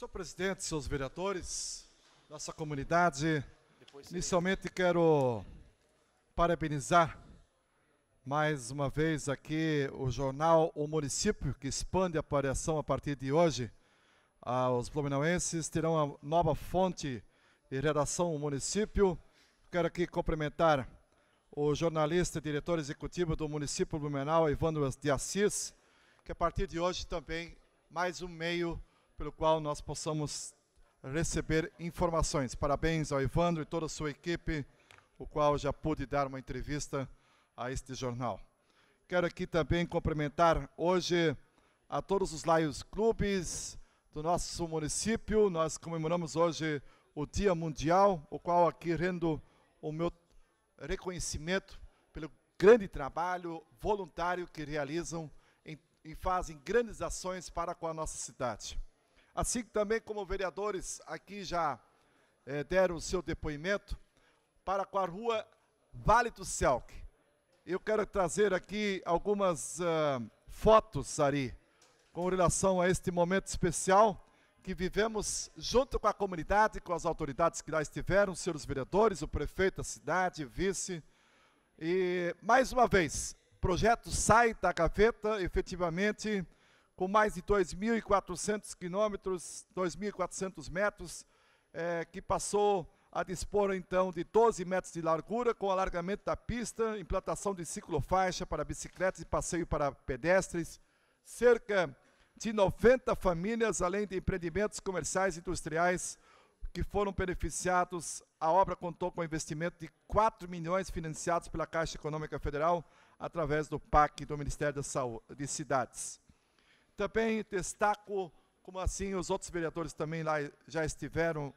Senhor presidente, seus vereadores, nossa comunidade, inicialmente quero parabenizar mais uma vez aqui o jornal O Município, que expande a apariação a partir de hoje. Ah, os blumenauenses terão uma nova fonte de redação O Município. Quero aqui cumprimentar o jornalista e diretor executivo do município Blumenau, Ivandro de Assis, que a partir de hoje também mais um meio pelo qual nós possamos receber informações. Parabéns ao Evandro e toda a sua equipe, o qual já pude dar uma entrevista a este jornal. Quero aqui também cumprimentar hoje a todos os laios Clubes do nosso município. Nós comemoramos hoje o Dia Mundial, o qual aqui rendo o meu reconhecimento pelo grande trabalho voluntário que realizam e fazem grandes ações para com a nossa cidade assim também como vereadores aqui já é, deram o seu depoimento, para com a rua Vale do Celc. Eu quero trazer aqui algumas uh, fotos, Ari, com relação a este momento especial que vivemos junto com a comunidade, com as autoridades que lá estiveram, os senhores vereadores, o prefeito da cidade, vice. E, mais uma vez, projeto sai da gaveta, efetivamente com mais de 2.400 quilômetros, 2.400 metros, é, que passou a dispor então de 12 metros de largura, com alargamento da pista, implantação de ciclofaixa para bicicletas e passeio para pedestres, cerca de 90 famílias, além de empreendimentos comerciais e industriais que foram beneficiados. A obra contou com investimento de 4 milhões financiados pela Caixa Econômica Federal através do PAC do Ministério da Saúde de Cidades. Também destaco, como assim os outros vereadores também lá já estiveram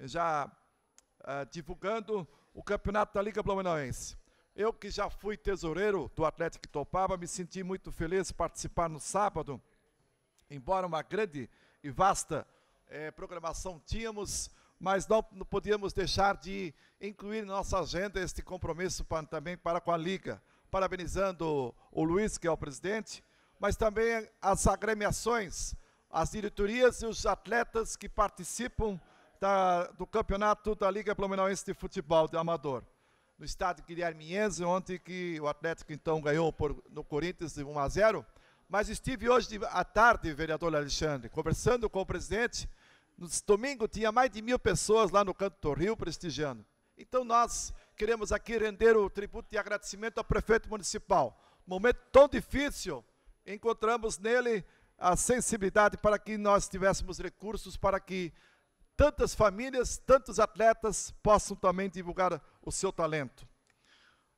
já uh, divulgando, o campeonato da Liga Blumenauense. Eu que já fui tesoureiro do Atlético Topaba, me senti muito feliz participar no sábado, embora uma grande e vasta eh, programação tínhamos, mas não, não podíamos deixar de incluir na nossa agenda este compromisso para, também para com a Liga. Parabenizando o Luiz, que é o presidente, mas também as agremiações, as diretorias e os atletas que participam da, do campeonato da Liga Blumenauense de Futebol de Amador. No estádio Guilherme ontem que o Atlético então ganhou por, no Corinthians de 1 a 0. Mas estive hoje à tarde, vereador Alexandre, conversando com o presidente. No domingo tinha mais de mil pessoas lá no canto do Rio prestigiando. Então nós queremos aqui render o tributo de agradecimento ao prefeito municipal. Momento tão difícil encontramos nele a sensibilidade para que nós tivéssemos recursos para que tantas famílias, tantos atletas possam também divulgar o seu talento.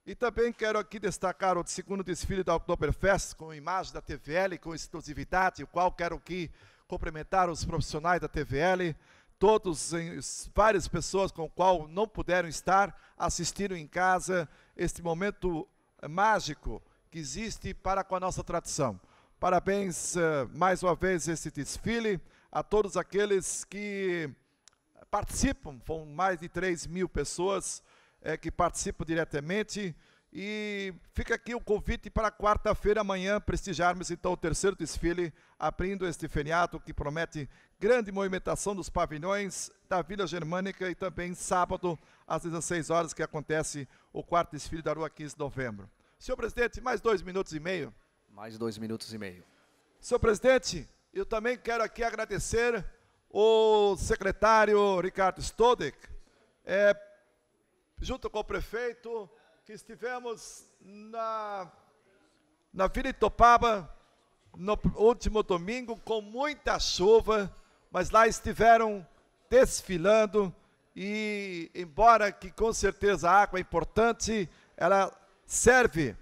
E também quero aqui destacar o segundo desfile da Oktoberfest com imagem da TVL, com exclusividade, o qual quero aqui cumprimentar os profissionais da TVL, todos, várias pessoas com o qual não puderam estar, assistiram em casa este momento mágico que existe para com a nossa tradição. Parabéns eh, mais uma vez esse desfile a todos aqueles que participam, foram mais de 3 mil pessoas é, que participam diretamente. E fica aqui o convite para quarta-feira amanhã prestigiarmos então o terceiro desfile, abrindo este feriado que promete grande movimentação dos pavilhões da Vila Germânica e também sábado às 16 horas que acontece o quarto desfile da Rua 15 de Novembro. Senhor presidente, mais dois minutos e meio. Mais dois minutos e meio. Senhor presidente, eu também quero aqui agradecer o secretário Ricardo Stodek, é, junto com o prefeito, que estivemos na, na Vila Itopaba no último domingo com muita chuva, mas lá estiveram desfilando e embora que com certeza a água é importante, ela serve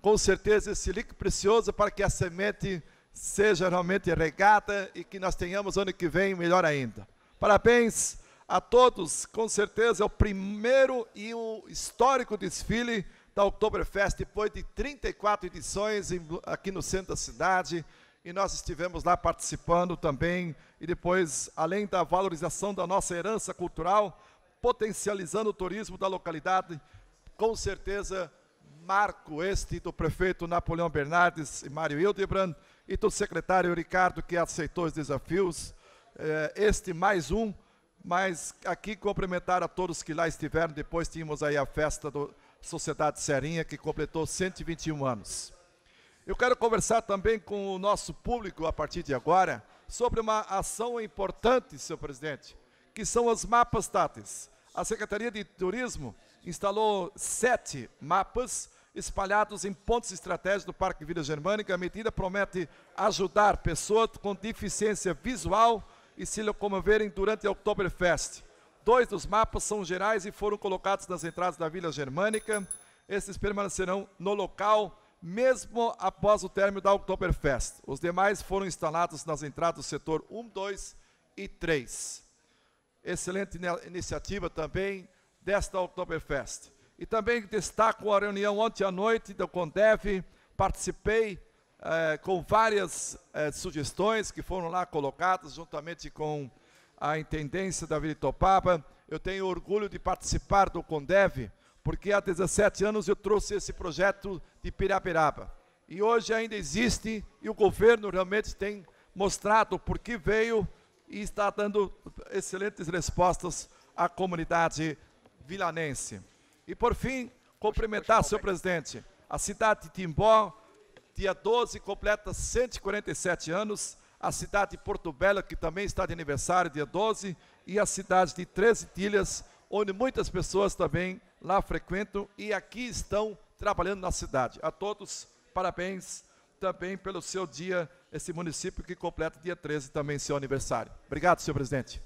com certeza esse líquido precioso para que a semente seja realmente regada e que nós tenhamos ano que vem melhor ainda. Parabéns a todos, com certeza é o primeiro e o histórico desfile da Oktoberfest, depois de 34 edições aqui no centro da cidade, e nós estivemos lá participando também, e depois, além da valorização da nossa herança cultural, potencializando o turismo da localidade, com certeza marco este do prefeito Napoleão Bernardes e Mário Hildebrand e do secretário Ricardo, que aceitou os desafios. Eh, este mais um, mas aqui cumprimentar a todos que lá estiveram. Depois tínhamos aí a festa da Sociedade Serinha, que completou 121 anos. Eu quero conversar também com o nosso público a partir de agora sobre uma ação importante, senhor presidente, que são os mapas táteis. A Secretaria de Turismo instalou sete mapas espalhados em pontos estratégicos do Parque Vila Germânica. A medida promete ajudar pessoas com deficiência visual e se locomoverem durante a Oktoberfest. Dois dos mapas são gerais e foram colocados nas entradas da Vila Germânica. Esses permanecerão no local mesmo após o término da Oktoberfest. Os demais foram instalados nas entradas do setor 1, 2 e 3. Excelente iniciativa também desta Oktoberfest. E também destaco a reunião ontem à noite do Condev, participei eh, com várias eh, sugestões que foram lá colocadas, juntamente com a Intendência da Vila Itopaba. Eu tenho orgulho de participar do Condev, porque há 17 anos eu trouxe esse projeto de Pirapiraba. E hoje ainda existe, e o governo realmente tem mostrado por que veio e está dando excelentes respostas à comunidade vilanense. E por fim, cumprimentar, senhor presidente, a cidade de Timbó, dia 12, completa 147 anos, a cidade de Porto Belo, que também está de aniversário, dia 12, e a cidade de 13 Tilhas, onde muitas pessoas também lá frequentam e aqui estão trabalhando na cidade. A todos, parabéns também pelo seu dia, esse município que completa dia 13 também seu aniversário. Obrigado, senhor presidente.